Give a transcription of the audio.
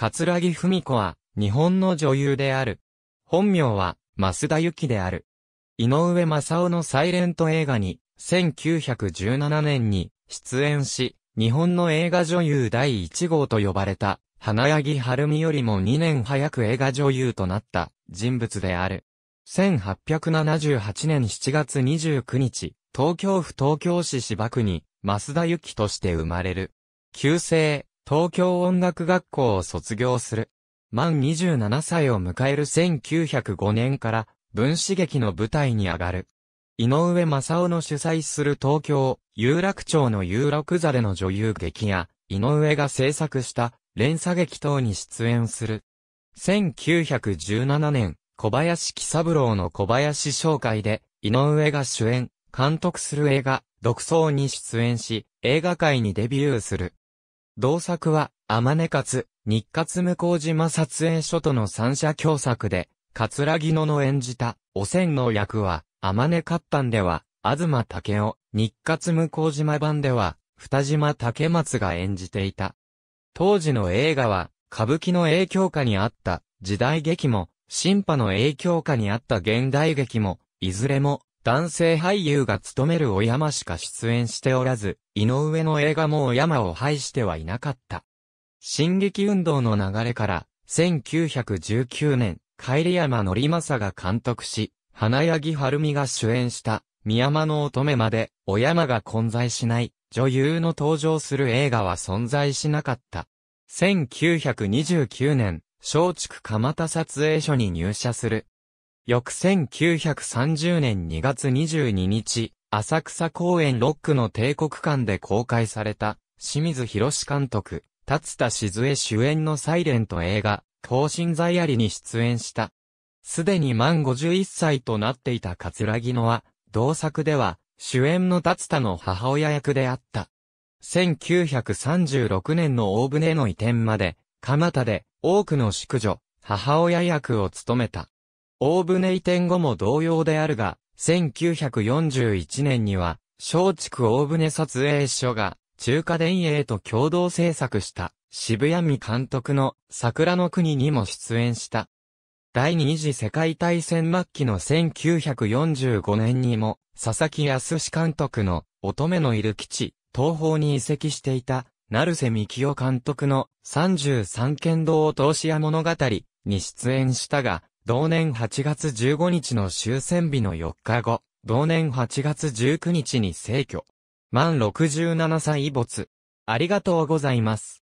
桂木文子は、日本の女優である。本名は、増田由紀である。井上正夫のサイレント映画に、1917年に出演し、日本の映画女優第1号と呼ばれた、花柳春美よりも2年早く映画女優となった人物である。1878年7月29日、東京府東京市芝区に、増田由紀として生まれる。旧姓、東京音楽学校を卒業する。満27歳を迎える1905年から分子劇の舞台に上がる。井上正夫の主催する東京、有楽町の有楽座での女優劇や、井上が制作した連鎖劇等に出演する。1917年、小林喜三郎の小林紹介で、井上が主演、監督する映画、独創に出演し、映画界にデビューする。同作は、天音勝、日活向島撮影所との三者共作で、桂木野の演じた、汚染の役は、天音勝版では、東武雄、日活向島版では、二島竹松が演じていた。当時の映画は、歌舞伎の影響下にあった時代劇も、新派の影響下にあった現代劇も、いずれも男性俳優が務める小山しか出演しておらず、井上の映画も小山を排してはいなかった。進撃運動の流れから、1919年、帰り山のりまさが監督し、花柳春美が主演した、宮山の乙女まで、小山が混在しない、女優の登場する映画は存在しなかった。1929年、松竹蒲田撮影所に入社する、翌1930年2月22日、浅草公園ロックの帝国館で公開された、清水博士監督、達田静江主演のサイレント映画、更新罪ありに出演した。すでに満51歳となっていた桂木野は、同作では、主演の達田の母親役であった。1936年の大船の移転まで、蒲田で多くの宿女、母親役を務めた。大船移転後も同様であるが、1941年には、松竹大船撮影所が、中華電影と共同制作した、渋谷美監督の桜の国にも出演した。第二次世界大戦末期の1945年にも、佐々木康監督の乙女のいる基地、東方に移籍していた、成瀬美清監督の33剣道お通し屋物語に出演したが、同年8月15日の終戦日の4日後、同年8月19日に逝去。満67歳没。ありがとうございます。